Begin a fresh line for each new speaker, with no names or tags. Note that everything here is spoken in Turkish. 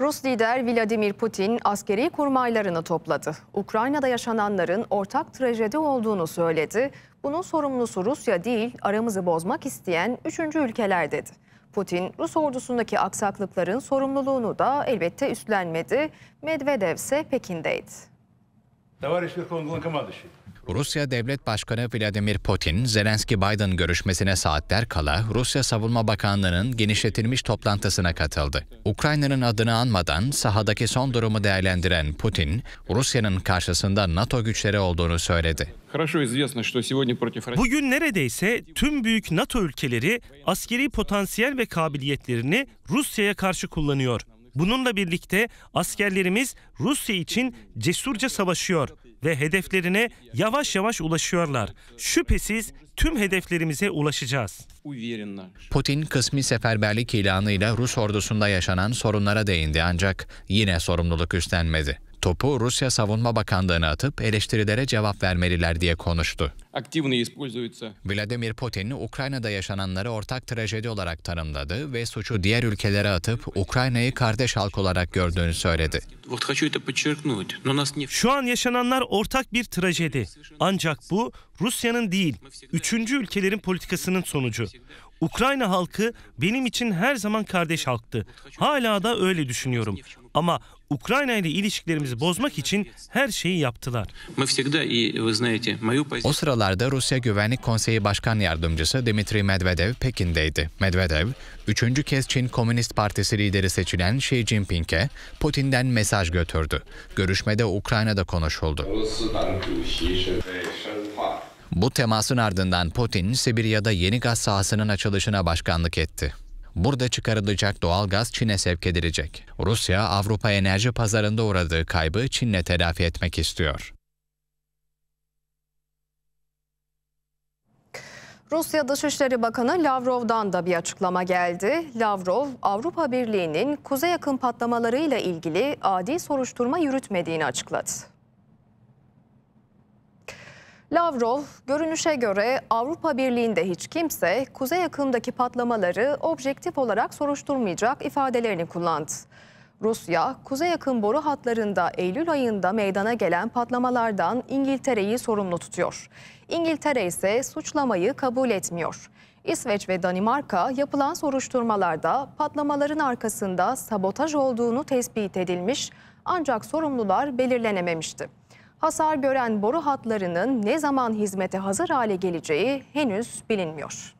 Rus lider Vladimir Putin askeri kurmaylarını topladı. Ukrayna'da yaşananların ortak trajedi olduğunu söyledi. Bunun sorumlusu Rusya değil, aramızı bozmak isteyen üçüncü ülkeler dedi. Putin, Rus ordusundaki aksaklıkların sorumluluğunu da elbette üstlenmedi. Medvedev ise Pekin'deydi.
Rusya Devlet Başkanı Vladimir Putin, Zelenski-Biden görüşmesine saatler kala Rusya Savunma Bakanlığı'nın genişletilmiş toplantısına katıldı. Ukrayna'nın adını anmadan sahadaki son durumu değerlendiren Putin, Rusya'nın karşısında NATO güçleri olduğunu söyledi. Bugün
neredeyse tüm büyük NATO ülkeleri askeri potansiyel ve kabiliyetlerini Rusya'ya karşı kullanıyor. Bununla birlikte askerlerimiz Rusya için cesurca savaşıyor ve hedeflerine yavaş yavaş ulaşıyorlar. Şüphesiz tüm hedeflerimize ulaşacağız.
Putin kısmi seferberlik ilanıyla Rus ordusunda yaşanan sorunlara değindi ancak yine sorumluluk üstlenmedi topu Rusya Savunma Bakanlığı'na atıp eleştirilere cevap vermeliler diye konuştu. Vladimir Putin, Ukrayna'da yaşananları ortak trajedi olarak tanımladı ve suçu diğer ülkelere atıp Ukrayna'yı kardeş halk olarak gördüğünü söyledi.
Şu an yaşananlar ortak bir trajedi. Ancak bu Rusya'nın değil, üçüncü ülkelerin politikasının sonucu. Ukrayna halkı benim için her zaman kardeş halktı. Hala da öyle düşünüyorum. Ama Ukrayna ile ilişkilerimizi bozmak için her şeyi yaptılar. O
sıralarda Rusya Güvenlik Konseyi Başkan Yardımcısı Dmitri Medvedev Pekin'deydi. Medvedev, üçüncü kez Çin Komünist Partisi lideri seçilen Xi Jinping'e Putin'den mesaj götürdü. Görüşmede Ukrayna'da konuşuldu. Bu temasın ardından Putin, Sibirya'da yeni gaz sahasının açılışına başkanlık etti. Burada çıkarılacak doğal gaz Çin'e sevk edilecek. Rusya, Avrupa enerji pazarında uğradığı kaybı Çin'le telafi etmek istiyor.
Rusya Dışişleri Bakanı Lavrov'dan da bir açıklama geldi. Lavrov, Avrupa Birliği'nin kuzey yakın patlamalarıyla ilgili adi soruşturma yürütmediğini açıkladı. Lavrov, görünüşe göre Avrupa Birliği'nde hiç kimse kuzey yakındaki patlamaları objektif olarak soruşturmayacak ifadelerini kullandı. Rusya, kuzey yakın boru hatlarında Eylül ayında meydana gelen patlamalardan İngiltere'yi sorumlu tutuyor. İngiltere ise suçlamayı kabul etmiyor. İsveç ve Danimarka yapılan soruşturmalarda patlamaların arkasında sabotaj olduğunu tespit edilmiş ancak sorumlular belirlenememişti. Hasar gören boru hatlarının ne zaman hizmete hazır hale geleceği henüz bilinmiyor.